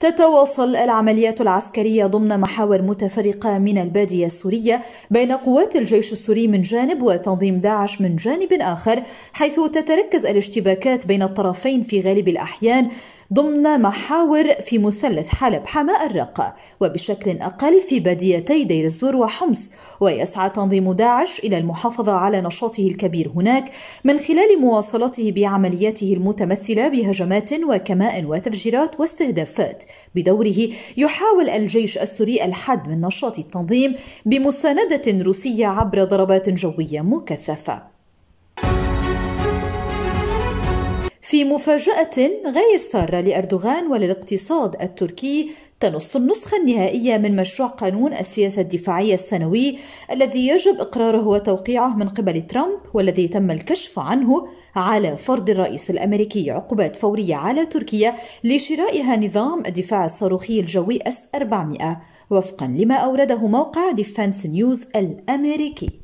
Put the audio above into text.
تتواصل العمليات العسكرية ضمن محاور متفرقة من البادية السورية بين قوات الجيش السوري من جانب وتنظيم داعش من جانب آخر حيث تتركز الاشتباكات بين الطرفين في غالب الأحيان ضمن محاور في مثلث حلب حماء الرقة وبشكل أقل في باديتي دير الزور وحمص ويسعى تنظيم داعش إلى المحافظة على نشاطه الكبير هناك من خلال مواصلته بعملياته المتمثلة بهجمات وكماء وتفجيرات واستهدافات بدوره يحاول الجيش السوري الحد من نشاط التنظيم بمساندة روسية عبر ضربات جوية مكثفة في مفاجأة غير سارة لأردوغان وللاقتصاد التركي تنص النسخة النهائية من مشروع قانون السياسة الدفاعية السنوي الذي يجب إقراره وتوقيعه من قبل ترامب والذي تم الكشف عنه على فرض الرئيس الأمريكي عقوبات فورية على تركيا لشرائها نظام الدفاع الصاروخي الجوي S-400 وفقا لما أورده موقع ديفنس نيوز الأمريكي